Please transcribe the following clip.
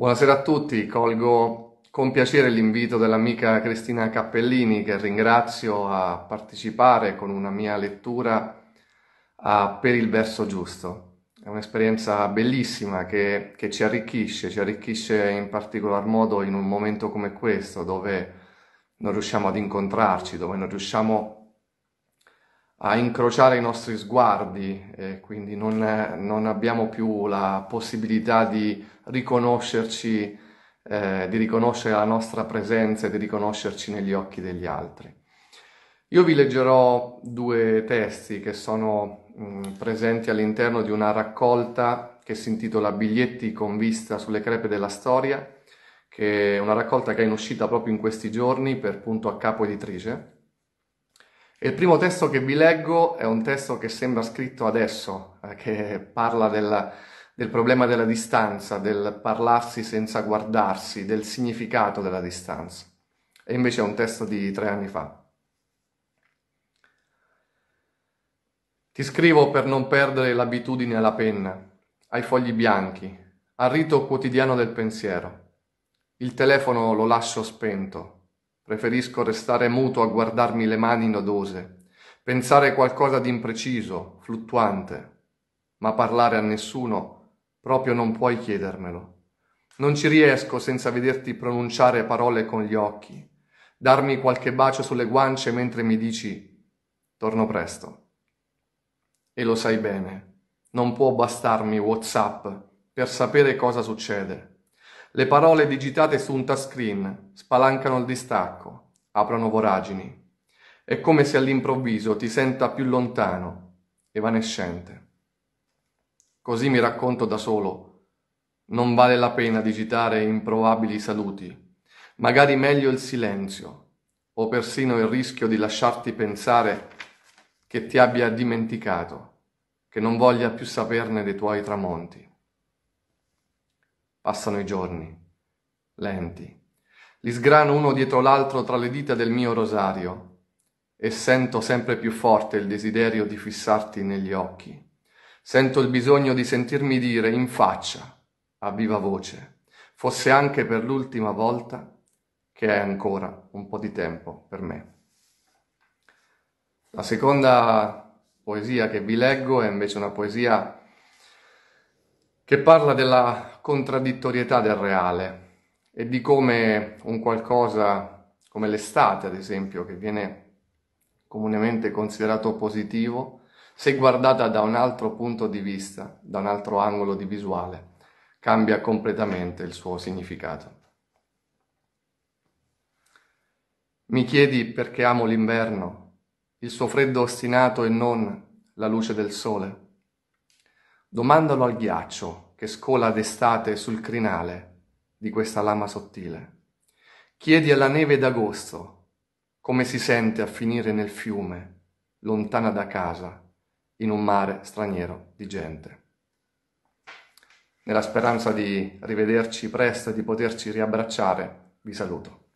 Buonasera a tutti, colgo con piacere l'invito dell'amica Cristina Cappellini che ringrazio a partecipare con una mia lettura a Per il verso giusto. È un'esperienza bellissima che, che ci arricchisce, ci arricchisce in particolar modo in un momento come questo dove non riusciamo ad incontrarci, dove non riusciamo a incrociare i nostri sguardi e quindi non, non abbiamo più la possibilità di riconoscerci, eh, di riconoscere la nostra presenza e di riconoscerci negli occhi degli altri. Io vi leggerò due testi che sono mh, mm, presenti all'interno di una raccolta che si intitola Biglietti con vista sulle crepe della storia, che è una raccolta che è in uscita proprio in questi giorni per punto a capo editrice e Il primo testo che vi leggo è un testo che sembra scritto adesso, eh, che parla del, del problema della distanza, del parlarsi senza guardarsi, del significato della distanza. E invece è un testo di tre anni fa. Ti scrivo per non perdere l'abitudine alla penna, ai fogli bianchi, al rito quotidiano del pensiero. Il telefono lo lascio spento, Preferisco restare muto a guardarmi le mani nodose, pensare qualcosa di impreciso, fluttuante. Ma parlare a nessuno proprio non puoi chiedermelo. Non ci riesco senza vederti pronunciare parole con gli occhi, darmi qualche bacio sulle guance mentre mi dici torno presto. E lo sai bene, non può bastarmi WhatsApp per sapere cosa succede. Le parole digitate su un touchscreen spalancano il distacco, aprono voragini. È come se all'improvviso ti senta più lontano, evanescente. Così mi racconto da solo. Non vale la pena digitare improbabili saluti. Magari meglio il silenzio, o persino il rischio di lasciarti pensare che ti abbia dimenticato, che non voglia più saperne dei tuoi tramonti. Passano i giorni, lenti. Li sgrano uno dietro l'altro tra le dita del mio rosario e sento sempre più forte il desiderio di fissarti negli occhi. Sento il bisogno di sentirmi dire in faccia, a viva voce, fosse anche per l'ultima volta, che è ancora un po' di tempo per me. La seconda poesia che vi leggo è invece una poesia che parla della contraddittorietà del reale e di come un qualcosa come l'estate, ad esempio, che viene comunemente considerato positivo, se guardata da un altro punto di vista, da un altro angolo di visuale, cambia completamente il suo significato. Mi chiedi perché amo l'inverno, il suo freddo ostinato e non la luce del sole. Domandalo al ghiaccio che scola d'estate sul crinale di questa lama sottile. Chiedi alla neve d'agosto come si sente a finire nel fiume, lontana da casa, in un mare straniero di gente. Nella speranza di rivederci presto e di poterci riabbracciare, vi saluto.